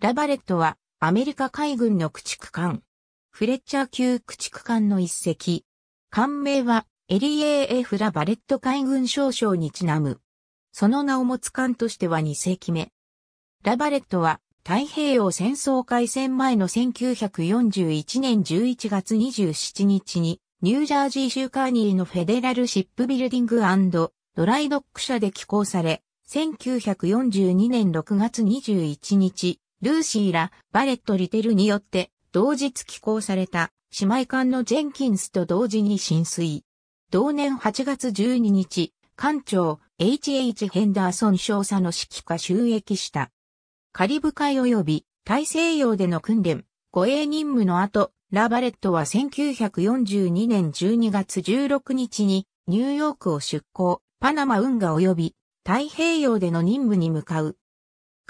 ラバレットはアメリカ海軍の駆逐艦。フレッチャー級駆逐艦の一隻。艦名はエリエー・エフ・ラバレット海軍少将にちなむ。その名を持つ艦としては2世紀目。ラバレットは太平洋戦争開戦前の1941年11月27日にニュージャージー州カーニーのフェデラルシップビルディングドライドック社で寄港され、1942年6月21日、ルーシーらバレット・リテルによって同日寄港された姉妹艦のジェンキンスと同時に浸水。同年8月12日、艦長 H.H. ヘンダーソン少佐の指揮下収益した。カリブ海及び大西洋での訓練、護衛任務の後、ラバレットは1942年12月16日にニューヨークを出港、パナマ運河及び太平洋での任務に向かう。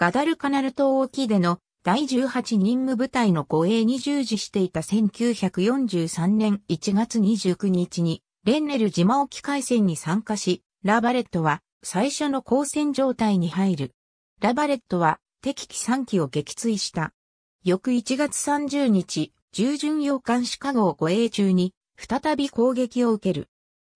ガダルカナル島沖での第18任務部隊の護衛に従事していた1943年1月29日に、レンネル島沖海戦に参加し、ラバレットは最初の交戦状態に入る。ラバレットは敵機3機を撃墜した。翌1月30日、従順洋艦シカゴを護衛中に、再び攻撃を受ける。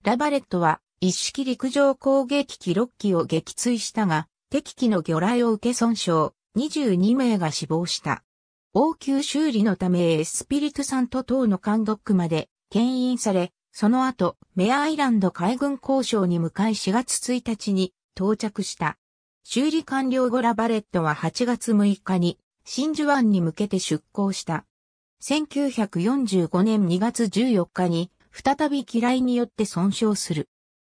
ラバレットは一式陸上攻撃機6機を撃墜したが、敵機の魚雷を受け損傷、22名が死亡した。応急修理のためエスピリトさサントの監督まで牽引され、その後、メアアイランド海軍交渉に向かい4月1日に到着した。修理完了後ラバレットは8月6日に真珠湾に向けて出港した。1945年2月14日に再び機雷によって損傷する。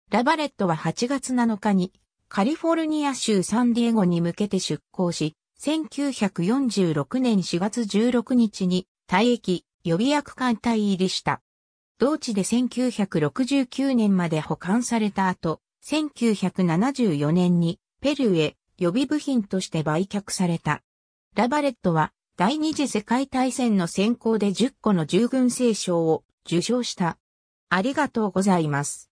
ラバレットは8月7日にカリフォルニア州サンディエゴに向けて出港し、1946年4月16日に退役予備役艦隊入りした。同地で1969年まで保管された後、1974年にペルーへ予備部品として売却された。ラバレットは第二次世界大戦の先行で10個の従軍聖賞を受賞した。ありがとうございます。